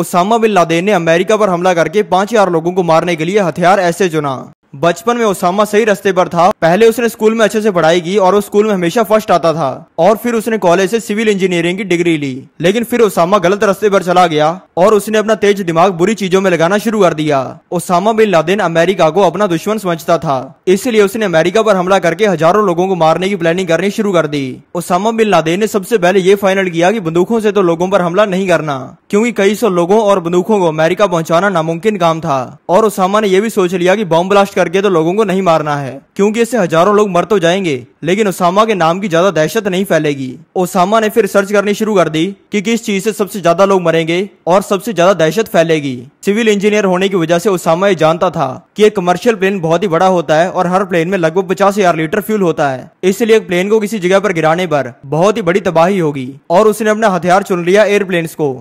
Osama bin Laden ने America पर हमला करके पांच हजार लोगों को मारने के लिए हथियार ऐसे चुना बचपन में ओसामा सही रास्ते पर था पहले उसने स्कूल में अच्छे से पढ़ाई की और वो स्कूल में हमेशा फर्स्ट आता था और फिर उसने कॉलेज से सिविल इंजीनियरिंग की डिग्री ली लेकिन फिर ओसामा गलत रास्ते पर चला गया और उसने अपना तेज दिमाग बुरी चीजों में लगाना शुरू कर दिया ओसामा बिन लादेन अमेरिका को अपना दुश्मन समझता था इसलिए उसने अमेरिका पर हमला करके हजारों लोगों को मारने की प्लानिंग करनी शुरू कर दी ओसामा बिन लादेन ने सबसे पहले ये फाइनल किया की बंदूकों से तो लोगों पर हमला नहीं करना क्योंकि कई सौ लोगों और बंदूकों को अमेरिका पहुंचाना नामुमकिन काम था और उसामा ने यह भी सोच लिया कि बॉम्ब ब्लास्ट करके तो लोगों को नहीं मारना है क्योंकि इससे हजारों लोग मर तो जाएंगे लेकिन उसामा के नाम की ज्यादा दहशत नहीं फैलेगी ओसामा ने फिर सर्च करनी शुरू कर दी कि किस चीज से सबसे ज्यादा लोग मरेंगे और सबसे ज्यादा दहशत फैलेगी सिविल इंजीनियर होने की वजह से उसामा ये जानता था कि एक कमर्शियल प्लेन बहुत ही बड़ा होता है और हर प्लेन में लगभग पचास हजार लीटर फ्यूल होता है इसलिए एक प्लेन को किसी जगह पर गिराने पर बहुत ही बड़ी तबाही होगी और उसने अपना हथियार चुन लिया एयरप्लेन को